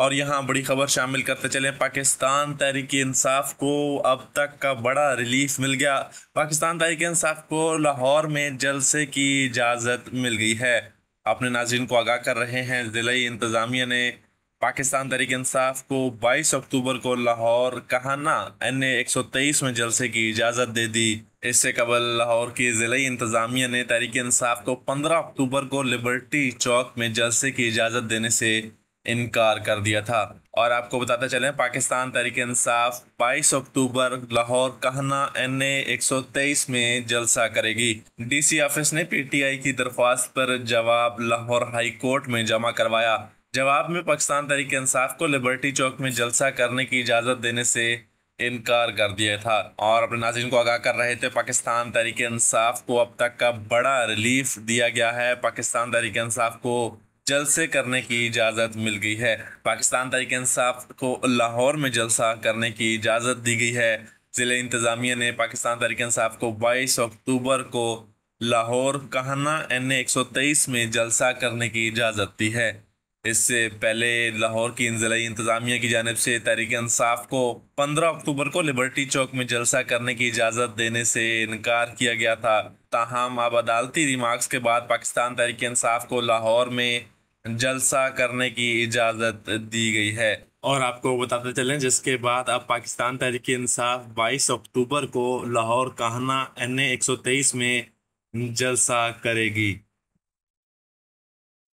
और यहाँ बड़ी खबर शामिल करते चले पाकिस्तान तहरीक इंसाफ को अब तक का बड़ा रिलीफ मिल गया पाकिस्तान तहरीक इंसाफ को लाहौर में जलसे की इजाज़त मिल गई है अपने नाजिन को आगाह कर रहे हैं ज़िले इंतज़ामिया ने पाकिस्तान तहरीक इंसाफ को 22 अक्टूबर को लाहौर कहाना एन ए एक में जलसे की इजाज़त दे दी इससे कबल लाहौर की ज़िले इंतज़ामिया ने तहरीक इंसाफ को 15 अक्टूबर को लिबर्टी चौक में जलसे की इजाज़त देने से इनकार कर दिया था और आपको बताते चलें पाकिस्तान तहरीक इंसाफ 22 अक्टूबर लाहौर कहना एन ए 123 में जलसा करेगी डीसी ऑफिस ने पीटीआई की दरख्वास्त पर जवाब लाहौर हाई कोर्ट में जमा करवाया जवाब में पाकिस्तान तहरीक इंसाफ को लिबर्टी चौक में जलसा करने की इजाज़त देने से इनकार कर दिया था और अपने नाजिन को आगाह कर रहे थे पाकिस्तान तहरीक इंसाफ को अब तक का बड़ा रिलीफ दिया गया है पाकिस्तान तहरीक इंसाफ को जलसे करने की इजाज़त मिल गई है पाकिस्तान तरीक इंसाफ को लाहौर में जलसा करने की इजाज़त दी गई है ज़िले इंतज़ामिया ने पाकिस्तान तरीक इंसाफ को बाईस अक्टूबर को लाहौर कहाना एन एक सौ तेईस में जलसा करने की इजाज़त दी है इससे पहले लाहौर की ज़िले इंतज़ामिया की जानब से तहरीक इंसाफ को पंद्रह अक्टूबर को लिबर्टी चौक में जलसा करने की इजाज़त देने से इनकार किया गया था ताहम अब अदालती रिमार्क्स के बाद पाकिस्तान तहरीक इंसाफ को लाहौर में जलसा करने की इजाज़त दी गई है और आपको बताते चलें जिसके बाद अब पाकिस्तान तहरीक इंसाफ 22 अक्टूबर को लाहौर कहना एन ए में जलसा करेगी